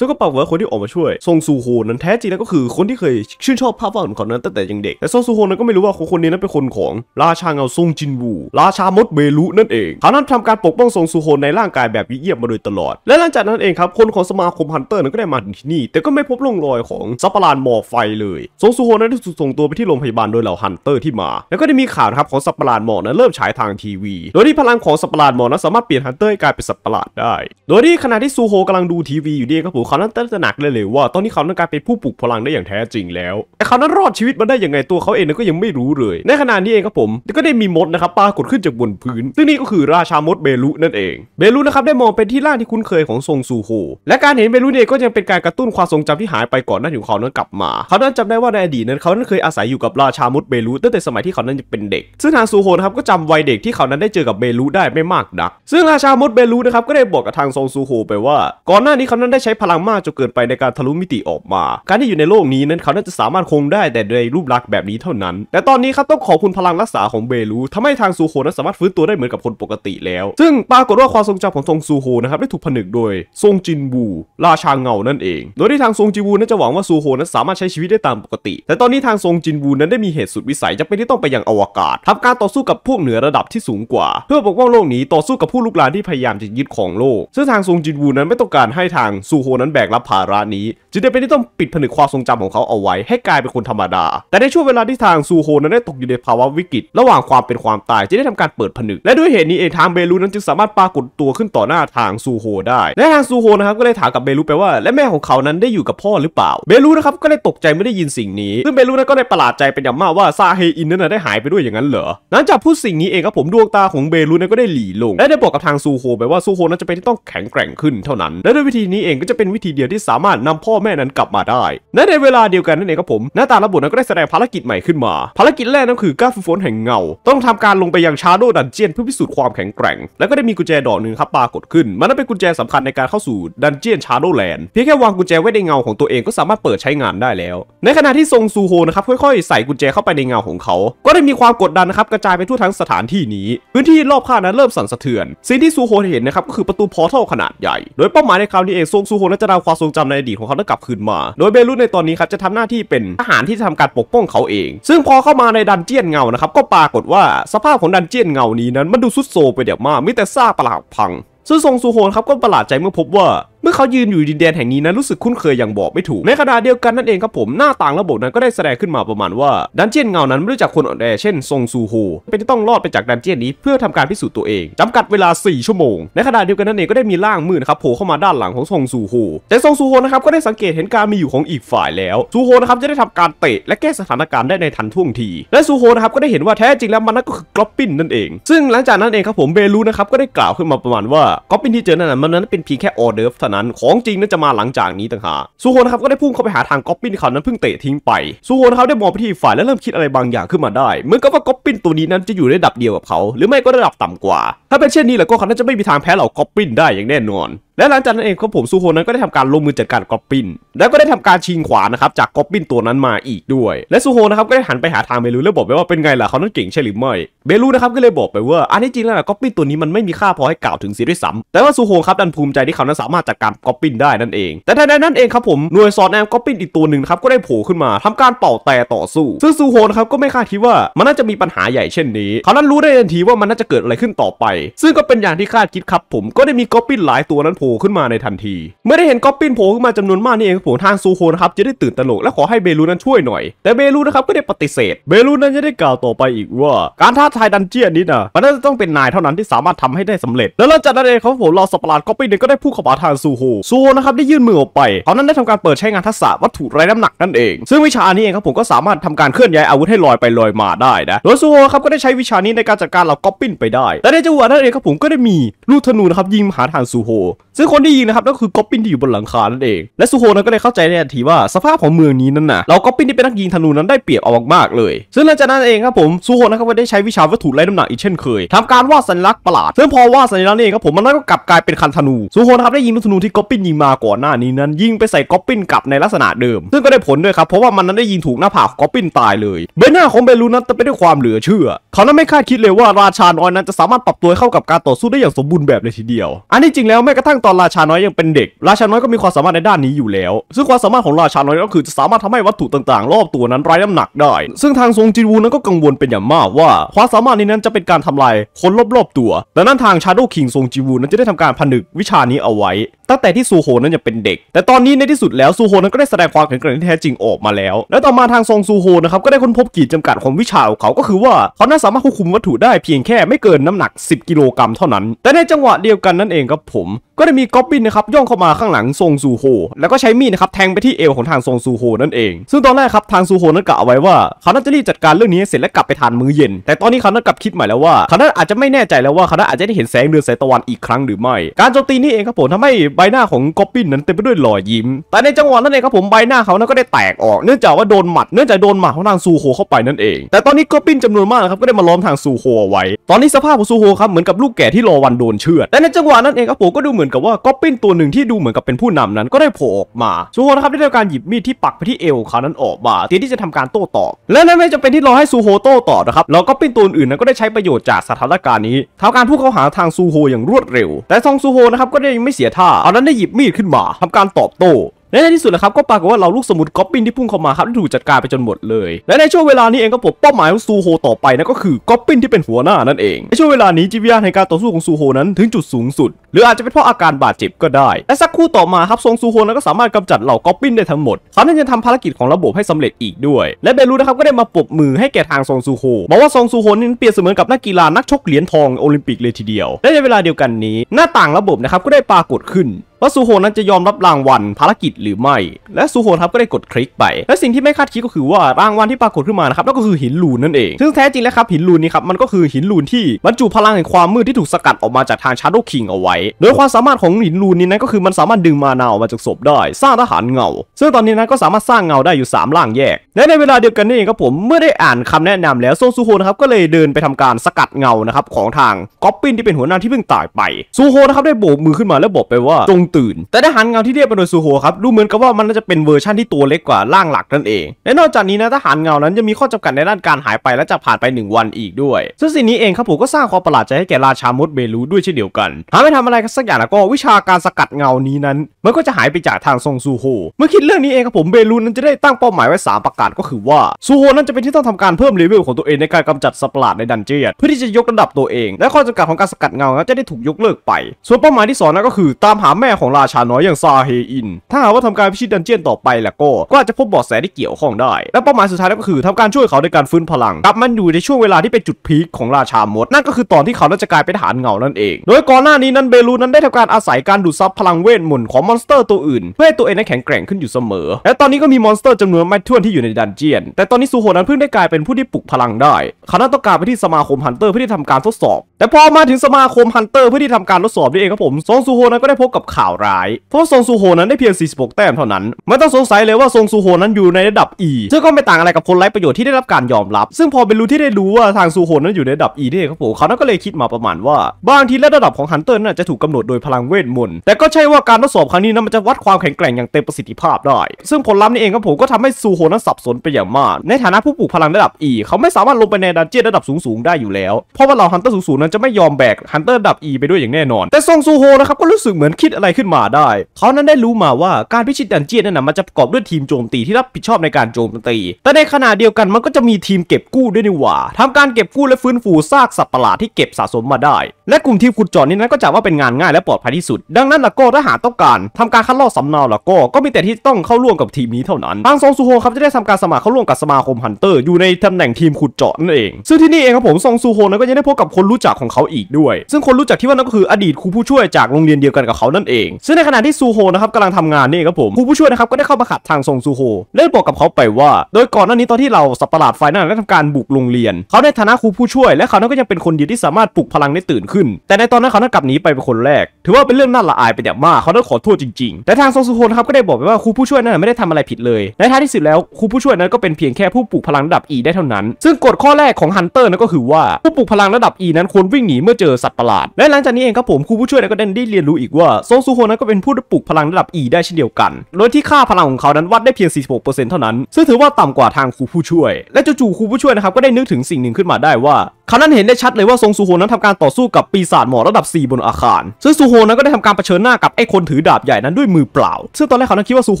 ซึ่งก็ปรากฏว่าคนที่ออกมาช่วยซงซูโฮนั้นแท้จริงแล้วก็คือคนที่เคยชื่นชอบภาพวาดของเขานั้นตั้งแต่ยังเด็กแต่ซงซูโฮนั้นก็ไม่รู้ว่าคนคนนี้นั้นเป็นคนของ ราชาเงาซงจินวูราชามดเบลุนั่นเองเขานั้นทำการปกป้องซงซูโฮในร่างกายแบบวิเยียบมาโดยตลอด และหลังจากนั้นเองครับ คนของสมาคมฮันเตอร์นั้นก็ได้มาถึงที่นี่แต่ก็ไม่พบร่องรอยของซัปปารานหมอกไฟเลยซงซูโฮนั้นได้ถูกส่งตัวไปที่โรงพยาบาลโดยเหล่าฮันเตอร์ที่มา แล้วก็ได้มีข่าวครับของสัปปารานหมอนั้นเริ่มฉายทางทีวีโดยที่พลังของซัปปารานหมอนั้นสามารถเปลี่ยนฮันเตอร์ให้กลายเป็นซัปปารานได้ โดยที่ขณะที่ซูโฮกำลังดูทีวีอยู่ดีครับผมเขานั้นตระหนักเลยเลยว่าตอนนี้เขานั้นกลายเป็นผู้ปลุกพลังได้อย่างแท้จริงแล้ว แต่เขานั้นรอดชีวิตมาได้ยังไงตัวเขาเองก็ยังไม่รู้เลย ในขณะนี้เองครับผมก็ได้มีมดนะครับปรากฏขึ้นจากบนพื้นซึ่งนี่ก็คือราชามดเบลุนั่นเอง เบลุนะครับได้มองเป็นที่ล่างที่คุ้นเคยของทรงซูโฮ และการเห็นเบลุเนี่ยก็ยังเป็นการกระตุ้นความทรงจำที่หายไปก่อนหน้าของเขานั้นกลับมา เขานั้นจำได้ว่าในอดีตนั้นเขานั้นเคยอาศัยอยู่กับราชามดเบลุตั้งแต่สมัยที่เขานั้นเป็นเด็ก ซึ่งทางซูโฮนะครับก็จำวัยเด็กที่เขานั้นได้เจอกับเบลุได้ไม่มากนัก ซึ่งราชามดเบลุนะครับก็ได้บอกกับทางทรงซูโฮไปว่า ก่อนหน้านี้เขานั้นได้ใช้พลังามารถจะเกินไปในการทะลุมิติออกมา การที่อยู่ในโลกนี้นั้นเขาน่าจะสามารถคงได้แต่ในรูปลักษณ์แบบนี้เท่านั้นแต่ตอนนี้ครับต้องขอบคุณพลังรักษาของเบลู ทำให้ทางซูโฮนั้นสามารถฟื้นตัวได้เหมือนกับคนปกติแล้ว ซึ่งปรากฏว่าความทรงจำของทรงซูโฮนะครับได้ถูกผนึกโดยทรงจินบูราชาเงานั่นเอง โดยที่ทางทรงจินบูนั้นจะหวังว่าซูโฮนั้นสามารถใช้ชีวิตได้ตามปกติ แต่ตอนนี้ทางทรงจินบูนั้นได้มีเหตุสุดวิสัยจะเป็นที่ต้องไปยังอวกาศทำการต่อสู้กับพวกเหนือระดับที่สูงกว่า เพื่อปกป้องโลกนี้ต่อสู้กับผู้ลุกลานที่พยายามจะยึดของโลกซึ่งทางทรงจินบูนั้นไม่ต้องการให้ทางซูโฮนั้นแบกรับภาระนี้จึงได้เป็นที่ต้องปิดผนึกความทรงจำของเขาเอาไว้ ให้กลายเป็นคนธรรมดาแต่ในช่วงเวลาที่ทางซูโฮนั้น ได้ตกอยู่ในภาวะวิกฤตระหว่างความเป็นความตายจึงได้ทำการเปิดผนึกและด้วยเหตุนี้เองทางเบลูนั้นจึงสามารถปรากฏตัวขึ้นต่อหน้าทางซูโฮได้และทางซูโฮนะครับก็เลยถามกับเบลูไปว่า และแม่ของเขานั้นได้อยู่กับพ่อหรือเปล่าเบลูนะครับก็เลยตกใจไม่ได้ยินสิ่งนี้ซึ่งเบลูนั้นก็ได้ประหลาดใจเป็นอย่างมากว่าซาเฮอินนั้นได้หายไปด้วยอย่างนั้นเหรอหลังจากพูดสิ่งนี้เองครับผมดวงตาของเบลูนั้นก็ได้หลีลงและได้บอกกับทางซูโฮไปว่าซูโฮนั้นจะเป็นที่ต้องแข็งแกร่งขึ้นเท่านั้น และด้วยวิธีนี้เองก็จะเป็นนวิธีเดียวที่สามารถนำพ่อแม่นั้นกลับมาได้และในเวลาเดียวกันนั่นเองครับผม หน้าตาระบุนั้นก็ได้แสดงภารกิจใหม่ขึ้นมา ภารกิจแรกนั่นคือการฟนฟนแห่งเงา ต้องทำการลงไปยังชาโดดันเจียนเพื่อพิสูจน์ความแข็งแกร่ง แล้วก็ได้มีกุญแจดอกหนึ่งครับปรากฏขึ้น มันนั้นเป็นกุญแจสำคัญในการเข้าสู่ดันเจียนชาโดแลนด์เพียงแค่วางกุญแจไว้ในเงาของตัวเองก็สามารถเปิดใช้งานได้แล้ว ในขณะที่ทรงซูโฮนะครับค่อยๆใส่กุญแจเข้าไปในเงาของเขา ก็ได้มีความกดดันนะครับกระจายไปทั่วทั้งสถานที่นี้ พื้นที่รอบข้างนั้นเริ่มสั่นสะเทือน สิ่งที่ซูโฮเห็นนะครับก็คือประตูพอร์ทัลขนาดใหญ่โดยเป้าหมายในคราวนี้เองทรงซูโฮจะนำความทรงจำในอดีตของเขากลับคืนมา โดยเบรุตในตอนนี้ครับ จะทำหน้าที่เป็นทหารที่ทำการปกป้องเขาเอง ซึ่งพอเข้ามาในดันเจียนเงานะครับ ก็ปรากฏว่าสภาพของดันเจียนเงานี้นั้นมันดูสุดโซไปเดี๋ยวมากมิแต่ซากปลาหลัดพัง ซึ่งซงซูโฮนครับก็ประหลาดใจเมื่อพบว่าเมื่อเขายืนอยู่ดินแดนแห่งนี้นั้นรู้สึกคุ้นเคยอย่างบอกไม่ถูก ในขณะเดียวกันนั่นเองครับผมหน้าต่างระบบนั้นก็ได้แสดงขึ้นมาประมาณว่า ดันเจียนเงานั้นไม่รู้จักคนอ่อนแอเช่นซงซูโฮเป็นที่ต้องรอดไปจากดันเจียนนี้เพื่อทำการพิสูจน์ตัวเอง จำกัดเวลา 4 ชั่วโมงในขณะเดียวกันนั่นเองก็ได้มีร่างมืดครับโผล่เข้ามาด้านหลังของซงซูโฮแต่ซงซูโฮนะครับก็ได้สังเกตเห็นการมีอยู่ของอีกฝ่ายแล้วซูโฮนะครับจะได้ทำการเตะและแก้สถานการณ์ได้ในทันท่วงที และซูโฮนะครับก็ได้เห็นว่าแท้จริงแล้วมันนั่นก็คือกรอปปินนั่นเอง ซึ่งหลังจากนั้นเองครับผมเบลูนะครับก็ได้กล่าวขึ้นมาประมาณว่ากรอปปินที่เจอนั้นมันนั้นเป็นเพียงแค่ออเดิร์ฟเท่าานั้นของจริงนั้นจะมาหลังจากนี้ต่างหากซูโฮนะครับก็ได้พุ่งเข้าไปหาทางก๊อปปิ้นเขานั้นเพิ่งเตะทิ้งไปซูโฮนะครับได้มองไปที่ฝ่ายและเริ่มคิดอะไรบางอย่างขึ้นมาได้เหมือนกับว่าก๊อปปิ้นตัวนี้นั้นจะอยู่ในระดับเดียวกับเขาหรือไม่ก็ระดับต่ำกว่าถ้าเป็นเช่นนี้แล้วก็เขานจะไม่มีทางแพ้เหล่าก๊อปปิ้นได้อย่างแน่นอนและหลังจากนั้นเองครับผมซูโฮนั้นก็ได้ทำการลงมือจัดการกอบปินแล้วก็ได้ทำการชิงขวานะครับจากกอบปินตัวนั้นมาอีกด้วย และซูโฮนะครับก็ได้หันไปหาทางเบลูแล้วบอกไปว่าเป็นไงล่ะเขานั้นเก่งใช่หรือไม่เบลูนะครับก็เลยบอกไปว่าอันนี้จริงแล้วนะกอบปินตัวนี้มันไม่มีค่าพอให้กล่าวถึงสีด้วยซ้ำแต่ว่าซูโฮครับ ดันภูมิใจที่เขานั้นสามารถจัดการกอบปินได้นั่นเองแต่ทันใดนั้นเองครับผมหน่วยซอนแอมกอบปินอีกตัวหนึ่งครับก็ได้โผล่ขึ้นมาทำการเป่าแต่ต่อสู้ซึ่งซูโฮนะครับก็ไม่คาดคิดว่ามันน่าจะมีปัญหาใหญ่เช่นนี้เขานั้นรู้ได้ทันทีว่ามันน่าจะเกิดอะไรขึ้นต่อไป ซึ่งก็เป็นอย่างที่คาดคิดครับผมก็ได้มีกอบปินหลายตัวนั้นโผลล่ขึ้นมาในทันทีเมื่อได้เห็นก๊อปปีนโผล่ขึ้นมาจำนวนมากนี่เองผมทางซูโฮนะครับจะได้ตื่นตระหนกและขอให้เบลูนั้นช่วยหน่อยแต่เบลูนะครับก็ได้ปฏิเสธเบลูนั้นจะได้กล่าวต่อไปอีกว่าการท้าทายดันเจียนนี้นะมันน่าจะต้องเป็นนายเท่านั้นที่สามารถทำให้ได้สำเร็จ แล้วหลังจากนั้นเองเขาผมรอสปาร์ตก๊อปปีนเนี่ยก็ได้พูดเข้าาทางซูโฮซูโฮนะครับได้ยื่นมือออกไปเขานั้นได้ทำการเปิดใช้งานทักษะวัตถุไร้น้ำหนักนั่นเอง ซึ่งวิชานี้เองครับผมก็สามารถทำการเคลื่อนย้ายอาวุธให้ลอยไปลอยมาได้นะโดยซูโฮครับก็ได้ใช้วิชานี้ในการจัดการเหล่าก๊อปปี้ไปได้แต่ในจังหวะนั้นเองครับผมก็ได้มีลูกธนูนะครับยิงหาทางซูโฮซึ่งคนที่ยิงนะครับนั่นคือก๊อปปินที่อยู่บนหลังคานั่นเอง และซูโฮนั้นก็ได้เข้าใจในทันทีว่า สภาพของเมืองนี้นั้นน่ะเราก๊อปปินที่เป็นนักยิงธนูนั้นได้เปรียบออกมากเลยซึ่งหลังจากนั้นเองครับผมซูโฮนั้นก็ได้ใช้วิชาวัตถุไร้น้ำหนักอีกเช่นเคยทำการวาดสัญลักษณ์ประหลาดซึ่งพอวาดสัญลักษณ์นี่ครับผมมันก็กลับกลายเป็นคันธนูซูโฮนะครับได้ยิงลูกธนูที่ก๊อปปินยิงมาก่อนหน้านี้นั้น ยิงไปใส่ก๊อปปินกลับในลักษณะเดิมซึ่งก็ได้ผลด้วยครับเพราะว่ามันนั้นได้ยิงถูกหน้าผากก๊อปปินตายเลยเบนหน้าของเบลูนั้นจะเป็นด้วยความเหลือเชื่อ เขานั้นไม่คาดคิดเลยว่าราชาน้อยนั้นจะสามารถปรับตัวเข้ากับการต่อสู้ได้อย่างสมบูรณ์แบบเลยทีเดียว อันนี้จริงแล้วแม้กระทั่งตอนราชาน้อย ยังเป็นเด็ก ราชาน้อย ก็มีความสามารถในด้านนี้อยู่แล้ว ซึ่งความสามารถของราชาน้อยก็คือจะสามารถทำให้วัตถุต่าง ๆ รอบตัวนั้นไร้น้ำหนักได้ ซึ่งทางทรงจินวูนั้นก็กังวลเป็นอย่างมากว่า ความสามารถนี้นั้นจะเป็นการทำลายคนรอบ ๆ ตัวและนั้นทางชาโดว์คิงทรงจินวูนั้นจะได้ทำการผนึกวิชานี้เอาไว้ตั้งแต่ที่ซูโฮนั้นยังเป็นเด็ก แต่ตอนนี้ในที่สุดแล้วซูโฮนั้นก็ได้แสดงความแข็งแกร่งที่แท้จริงออกมาแล้ว และต่อมาทางซองซูโฮนะครับ ก็ได้ค้นพบขีดจำกัดของวิชาของเขาก็คือว่าเขาน่าสามารถควบคุมวัตถุได้เพียงแค่ไม่เกินน้ำหนัก 10 กิโลกรัมเท่านั้น แต่ในจังหวะเดียวกันนั่นเองครับผม ก็ได้มีก๊อบบินนะครับย่องเข้ามาข้างหลังซงซูโฮแล้วก็ใช้มีดนะครับแทงไปที่เอวของทางซงซูโฮนั่นเอง ซึ่งตอนแรกครับทางซูโฮนั้นกะเอาไว้ว่าเขาน่าจะรีบจัดการเรื่องนี้เสร็จแล้วกลับไปทานมื้อเย็น แต่ตอนนี้เขาน่ากลับคิดใหม่แล้วว่าเขาน่าอาจจะไม่แน่ใจแล้วว่าเขาน่าอาจจะได้เห็นแสงเดือนสายตะวันอีกครั้งหรือไม่การโจมตีนี่เองครับผมทำให้ใบหน้าของก๊อปปินนั้นเต็มไปด้วยรอยยิ้ม แต่ในจังหวะนั้นเองครับผมใบหน้าเขานั้นก็ได้แตกออกเนื่องจากว่าโดนหมัดเนื่องจากโดนหมัดของทางซูโฮเข้าไปนั่นเอง แต่ตอนนี้ก๊อปปินจำนวนมากครับก็ได้มาล้อมทางซูโฮไว้ ตอนนี้สภาพของซูโฮครับเหมือนกับลูกแก่ที่รอวันโดนเชือดแต่ในจังหวะนั้นเองครับผมก็ดูเหมือนกับว่าก๊อปปินตัวหนึ่งที่ดูเหมือนกับเป็นผู้นำนั้นก็ได้โผล่ออกมา ซูโฮนะครับได้ทำการหยิบมีดที่ปักไปที่เอวเขานั้นออกมาเตรียมที่จะทำการโต้ตอบและนั่นไม่จำเป็นที่รอให้ซูโฮโต้ตอบนะครับแล้วก็ป็นตัวอื่นนั้นก็ได้ใช้ประโยชน์จากสถานการณ์นี้ทำการพูดเข้าหาทางซูโฮอย่างรวดเร็ว แต่ซองซูโฮนะครับก็ได้ไม่เสียท่านั้นได้หยิบมีดขึ้นมาทำการตอบโต้และในที่สุดนะครับก็ปรากฏว่าเราลูกสมุดก๊อปปิ้นที่พุ่งเข้ามาครับถูกจัดการไปจนหมดเลย และในช่วงเวลานี้เองก็ผมเป้าหมายของซูโฮต่อไปนะก็คือก๊อปปิ้นที่เป็นหัวหน้านั่นเอง ในช่วงเวลานี้จิวิยาในการต่อสู้ของซูโฮนั้นถึงจุดสูงสุด หรืออาจจะเป็นเพราะอาการบาดเจ็บก็ได้ และสักครู่ต่อมาครับทรงซูโฮนั้นก็สามารถกำจัดเหล่าก๊อปปิ้นได้ทั้งหมดัขายังจะทำภารกิจของระบบให้สำเร็จอีกด้วย และเบลูนะครับก็ได้มาปรบมือให้แก่ทางซองซูโฮบอกว่าซองซูโฮนั้นเปรียบเสมือนกับนักกีฬานักชกเหรียญทองโอลิมปิกเลยทีเดียว และในเวลาเดียวกันนี้ หน้าต่างระบบนะครับก็ได้ปรากฏขึ้นว่าซูโฮนั้นจะยอมรับรางวัลภารกิจหรือไม่ และซูโฮทับก็ได้กดคลิกไป และสิ่งที่ไม่คาดคิดก็คือว่ารางวัลที่ปรากฏขึ้นมานะครับนั่นก็คือหินลูนนั่นเอง ซึ่งแท้จริงแล้วครับหินลูนนี้ครับมันก็คือหินลูนที่บรรจุพลังแห่งความมืดที่ถูกสกัดออกมาจากทางชาร์โดคิงเอาไว้ โดยความสามารถของหินลูนนี้นั้นก็คือมันสามารถดึงมานาออกมาจากศพได้ สร้างทหารเงา ซึ่งตอนนี้นั้นก็สามารถสร้างเงาได้อยู่3ล่างแยก และในเวลาเดียวกันนี่ครับผมเมื่อได้อ่านคำแนะนำแล้วโซซูโฮนะครับก็เลยเดินไปทำการสกัดเงานะครับของทางก๊อปปี้ที่เป็นหัวหน้าที่เพิ่งตายไปซูโฮนะครับได้โบกมือขึ้นมาแลวบอกไปว่าจงตื่นแต่ทหารเงาที่เรียกเป็นโดยซูโฮครับดูเหมือนกับว่ามันจะเป็นเวอร์ชั่นที่ตัวเล็กกว่าร่างหลักนั่นเอง และนอกจากนี้นะทหารเงานั้นจะมีข้อจำกัดในด้านการหายไปและจะผ่านไป 1 วันอีกด้วย ซึ่งสิ่งนี้เองครับผมก็สร้างความประหลาดใจให้แก่ราชามดเบลูด้วยเช่นเดียวกันหากไม่ทำอะไรกันสักอย่างแล้วก็วิชาการสกัดเงานี้นั้นมันก็จะหายไปจากทางซงซูโฮเมื่อคิดเรื่องนี้เองครับผมเบลูนั้นจะได้ตั้งเป้าหมายไว้ 3 ประการก็คือว่าซูโฮนั้นจะเป็นที่ต้องทำการเพิ่มเลเวลของตัวเอง ในการกำจัดสัปหลาดในดันเจียนเพื่อที่จะยกระดับตัวเอง และข้อจำกัดของการสกัดเงาจะได้ถูกยกเลิกไป ส่วนเป้าหมายที่2นั้นก็คือตามหาแม่ของราชาน้อยอย่างซาเฮอิน ถ้าหากว่าทำการพิชิตดันเจียนต่อไปแล้วก็ ก็อาจจะพบเบาะแสที่เกี่ยวข้องได้ และเป้าหมายสุดท้ายก็คือทำการช่วยเขาในการฟื้นพลัง กลับมันอยู่ในช่วงเวลาที่เป็นจุดพีคของราชามด นั่นก็คือตอนที่เขานั้จะกลายเป็นฐานเงานั่นเอง โดยก่อนหน้านี้นั้นเบลูนั้นได้ทำการอาศัยการดูดซับพลังเวทมนต์ของมอนสเตอร์ตัวอื่น เพื่อให้ตัวเองนั้นแข็งแกร่งขึ้นอยู่เสมอ และตอนนี้ก็มีมอนสเตอร์จำนวนไม่ถ้วนที่อยู่ในดันเจียน แต่ตอนนี้ซูโฮนั้นเพิ่งได้กลายเป็นผู้ที่ปลุกพลังได้เขาต้องการไปที่สมาคมฮันเตอร์เพื่อที่ทำการทดสอบ แต่พอมาถึงสมาคมฮันเตอร์เพื่อที่ทำการทดสอบนี่เองครับผมซองซูโฮนั้นก็ได้พบกับข่าาวร้ายเพราะซงซูโฮนั้นได้เพียง 46 แต้มเท่านั้น ไม่ต้องสงสัยเลยว่าซงซูโฮนั้นอยู่ในระดับ E ซึ่งก็ไม่ต่างอะไรกับคนไร้ประโยชน์ที่ได้รับการยอมรับ ซึ่งพอเบลูที่ได้รู้ว่าทางซูโฮนั้นอยู่ในระดับ E นี่ครับผม เขาก็เลยคิดมาประมาณว่าบางทีระดับของฮันเตอร์น่าจะถูกกาหนดโดยพลังเวทมนต์แต่ก็ใช่ว่าการทดสอบครั้งนี้นั้นมันจะวัดความแข็งแกร่งอย่างเต็มประสิทธิภาพได้ ซึ่งผลลัพธ์นี่เองครับผมก็ทำให้ซูโฮนั้นสับสนไปอย่างมาก ในฐานะผู้ปลูกพลังระดับ E เขาไม่สามารถลงไปในดันเจียนระดับสูงๆได้อยู่แล้ว เพราะว่าเราฮันเตอร์สูงๆนั้นจะไม่ยอมแบกฮันเตอร์ระดับ E ไปด้วยอย่างแน่นอนแต่ซงซูโฮนะครับก็รู้สึกเหมือนคิดอะไรขึ้นมาได้ เขานั้นได้รู้มาว่าการพิชิตดันเจียนนั้นมันจะประกอบด้วยทีมโจมตีที่รับผิดชอบในการโจมตี แต่ในขณะเดียวกันมันก็จะมีทีมเก็บกู้ด้วยนี่หว่าทำการเก็บกู้และฟื้นฟูซากสัตว์ประหลาดที่เก็บสะสมมาได้และกลุ่มทีมขุดเจาะนี้นั้นก็จะว่าเป็นงานง่ายและปลอดภัยที่สุด ดังนั้นละโก้ถ้าหาต้องการ ทำการคัดลอกสำเนาละโก้ก็มีแต่ที่ต้องเข้าร่วมกับทีมนี้เท่านั้นทางซองซูโฮครับจะได้ทำการสมัครเข้าร่วมกับสมาคมฮันเตอร์อยู่ในตำแหน่งทีมขุดเจาะนั่นเอง ซึ่งที่นี่เองครับผมซองซูโฮนั้นก็จะได้พบกับคนรู้จักของเขาอีกด้วย ซึ่งคนรู้จักที่ว่านั่นก็คืออดีตครูผู้ช่วยจากโรงเรียนเดียวกันกับเขานั่นเอง ซึ่งในขณะที่ซูโฮนะครับกำลังทำงานนี่ครับผมครูผู้ช่วยนะครับก็ได้เข้ามาขัดทางซองซูโฮและบอกกับเขาไปว่า โดยก่อนหน้านี้ตอนที่เราสัปหลาดไฟนั้นได้ทำการบุกโรงเรียน เขาในฐานะครูผู้ช่วย และเขานั้นก็ยังเป็นคนเดียวที่สามารถปลุกพลังได้ตื่นขึ้นึ้นแต่ในตอนนั้นเขาต้องกลับหนีไปเป็นคนแรกถือว่าเป็นเรื่องน่าละอายเป็นอย่างมากเขาต้องขอโทษจริงๆแต่ทางซงซูโฮนะครับก็ได้บอกไปว่าครูผู้ช่วยนั้นไม่ได้ทำอะไรผิดเลยในท้ายที่สุดแล้วครูผู้ช่วยนั้นก็เป็นเพียงแค่ผู้ปลูกพลังระดับ E ได้เท่านั้น ซึ่งกฎข้อแรกของฮันเตอร์นั้นก็คือว่าผู้ปลูกพลังระดับ E นั้นควรวิ่งหนีเมื่อเจอสัตว์ประหลาด และหลังจากนี้เองครับผมครูผู้ช่วยนั้นก็ได้เรียนรู้อีกว่าโซซูโฮนั้นก็เป็นผู้ปลูกพลังระดับ E ได้เช่นเดียวกันโดยที่ค่าพลังของเขานั้นวัดได้เพียง46%เท่านั้นซึ่งถือว่าต่กว่าทางครูผู้ช่วยและจู่ๆครูผู้ช่วยนะครับก็ได้นึกถึงสิ่งหนึ่งขึ้นมาได้ว่าเขานั้นเห็นได้ชัดเลยว่าทรงซูโฮนั้นทำการต่อสู้กับปีศาจหมอระดับ 4 บนอาคารซึ่งซูโฮนั้นก็ได้ทำการเผชิญหน้ากับไอ้คนถือดาบใหญ่นั้นด้วยมือเปล่า ซึ่งตอนแรกเขานั้นคิดว่าซูโฮ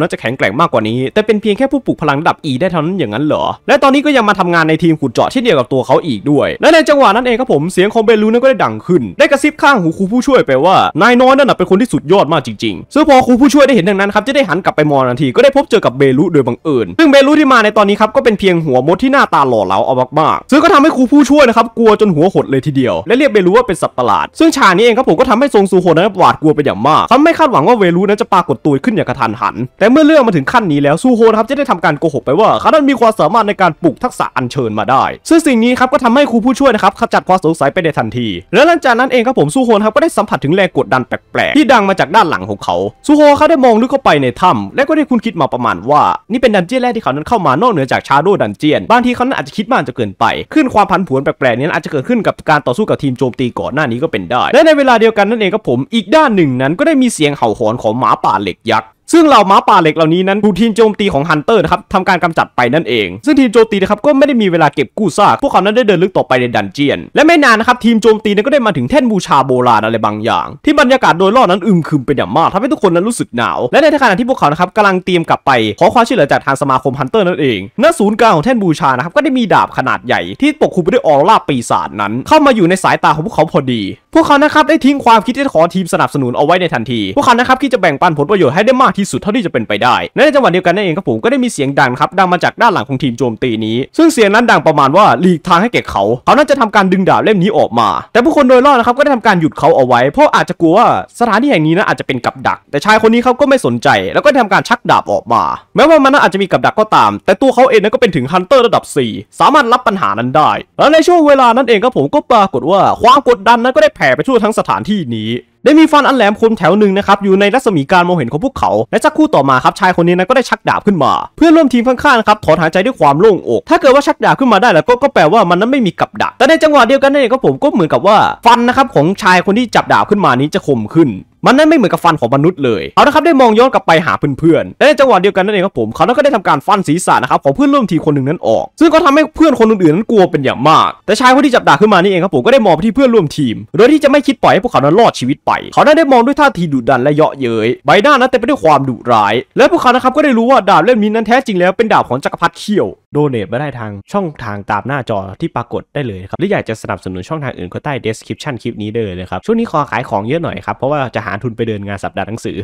นั้นจะแข็งแกร่งมากกว่านี้ แต่เป็นเพียงแค่ผู้ปลุกพลังระดับ E ได้เท่านั้นอย่างนั้นเหรอ และตอนนี้ก็ยังมาทำงานในทีมขุดเจาะเช่นเดียวกับตัวเขาอีกด้วย และในจังหวะนั้นเองครับผมเสียงของเบลูนั้นก็ได้ดังขึ้น ได้กระซิบข้างหูครูผู้ช่วยไปว่า นายน้อยนั่นเป็นคนที่สุดยอดมากจริงๆซึ่งพอครูผู้ช่วยได้เห็นดังนั้นครับจะได้หันกลับไปมองทันทีก็ได้พบเจอกับเบลูโดยบังเอิญซึ่งเบลูที่มาในตอนนี้ครับก็เป็นเพียงหัวมดที่หน้าตาหล่อเหลาเอามากๆ ซึ่งก็ทํให้ครูผู้ช่วยนะครับกลัวจนหัวหดเลยทีเดียว และเรียกเบลูว่าเป็นสัตว์ประหลาด ซึ่งฉากนี้เองครับผมก็ทำให้ทรงซูโฮนั้นหวาดกลัวไปอย่างมากเขาไม่คาดหวังว่าเวลูนั้นจะปรากฏตัวขึ้นอย่างกระทันหันแต่เมื่อเรื่องมาถึงขั้นนี้แล้วซูโฮนะครับจะได้ทำการโกหกไปว่าเขานั้นมีความสามารถในการปลุกทักษะอัญเชิญมาได้ ซึ่งสิ่งนี้ครับก็ทำให้ครูผู้ช่วยนะครับขจัดความสงสัยไปในทันที และหลังจากนั้นเองครับผมซูโฮนะครับก็ได้สัมผัสถึงแรงกดดันแปลกๆ ที่ดังมาจากด้านหลังของเขาซูโฮเขาได้มองลึกเข้าไปในถ้ำและก็ได้คุณคิดมาประมาณว่านี่เป็นดันเจี้ยนแรกที่เขานั้นเข้ามานอกเหนือจากชาโดดันเจียนบางทีเขานั้นอาจจะคิดมากจนเกินไป ขึ้นความพันผวนแปลกนี้อาจจะเกิดขึ้นกับการต่อสู้กับทีมโจมตีก่อนหน้านี้ก็เป็นได้ และในเวลาเดียวกันนั่นเองครับผม อีกด้านหนึ่งนั้นก็ได้มีเสียงเห่าหอนของหมาป่าเหล็กยักษ์ซึ่งเหล่าม้าป่าเหล็กเหล่านี้นั้นถูกทีมโจมตีของฮันเตอร์นะครับทำการกำจัดไปนั่นเอง ซึ่งทีมโจมตีนะครับก็ไม่ได้มีเวลาเก็บกู้ซากพวกเขานั้นได้เดินลึกต่อไปในดันเจียน และไม่นานนะครับทีมโจมตีนั้นก็ได้มาถึงแท่นบูชาโบราณอะไรบางอย่าง ที่บรรยากาศโดยรอบนั้นอึมครึมเป็นอย่างมากทำให้ทุกคนนั้นรู้สึกหนาวและในขณะที่พวกเขานะครับกำลังเตรียมกลับไปขอความช่วยเหลือจากทางสมาคมฮันเตอร์นั่นเองณศูนย์กลางของแท่นบูชานะครับก็ได้มีดาบขนาดใหญ่ที่ปกคลุมไปด้วยออร่าปีศาจนั้น เข้ามาอยู่ในสายตาของพวกเขาพอดี พวกเขานะครับได้ทิ้งความคิดที่ขอทีมสนับสนุนเอาไว้ในทันที พวกเขานะครับคิดจะแบ่งปันผลประโยชน์ให้ได้มากที่สุดเท่าที่จะเป็นไปได้ในจังหวะเดียวกันนั่นเองครับผมก็ได้มีเสียงดังครับดังมาจากด้านหลังของทีมโจมตีนี้ ซึ่งเสียงนั้นดังประมาณว่าหลีกทางให้แก่เขา เขาน่าจะทำการดึงดาบเล่มนี้ออกมา แต่ผู้คนโดยรอบนะครับก็ได้ทำการหยุดเขาเอาไว้ เพราะอาจจะกลัวว่าสถานที่แห่งนี้นะอาจจะเป็นกับดัก แต่ชายคนนี้เขาก็ไม่สนใจ แล้วก็ทำการชักดาบออกมา แม้ว่ามันอาจจะมีกับดักก็ตาม แต่ตัวเขาเองนั้นก็เป็นถึงฮันเตอร์ระดับ4สามารถรับปัญหานั้นได้ และในช่วงเวลานั้นเองครับผมก็ปรากฏว่า ความกดดันนั้นก็ได้แผ่ไปทั่วทั้งสถานที่นี้ได้มีฟันอันแหลมคมแถวหนึ่งนะครับอยู่ในรัศมีการมองเห็นของพวกเขา และสักคู่ต่อมาครับชายคนนี้นะก็ได้ชักดาบขึ้นมา เพื่อนร่วมทีมข้างๆครับถอนหายใจด้วยความโล่งอก ถ้าเกิดว่าชักดาบขึ้นมาได้แล้วก็แปลว่ามันนั้นไม่มีกับดัก แต่ในจังหวะเดียวกันนี่ก็ผมก็เหมือนกับว่า ฟันนะครับ ของชายคนที่จับดาบขึ้นมานี้จะคมขึ้นมันนั้นไม่เหมือนกับฟันของมนุษย์เลยเอาละครับได้มองย้อนกลับไปหาเพื่อนๆในจังหวะเดียวกันนั่นเองครับผม เขาแล้วก็ได้ทำการฟันศีรษะนะครับ ของเพื่อนร่วมทีคนหนึ่งนั้นออก ซึ่งก็ทำให้เพื่อนคนอื่นๆนั้นกลัวเป็นอย่างมาก แต่ชายคนที่จับดาบขึ้นมานี่เองครับผม ก็ได้มองไปที่เพื่อนร่วมทีม โดยที่จะไม่คิดปล่อยให้พวกเขานั้นรอดชีวิตไป เขาได้มองด้วยท่าทีดุดันและเยาะเย้ยใบหน้านั้นเต็มไปด้วยความดุร้าย และพวกเขานะครับก็ได้รู้ว่าดาบเล่มนี้นั้นแท้จริง แล้วเป็นดาบของจักรพรรดิเขี้ยวโดเนทมาได้ทางช่องทางตามหน้าจอที่ปรากฏได้เลยครับหรืออยากจะสนับสนุนช่องทางอื่นก็ใต้เดสคริปชั o n คลิปนี้ได้เลยครับช่วงนี้ขอขายของเยอะหน่อยครับเพราะว่าจะหาหาทุนไปเดินงานสัปดาห์หนังสือ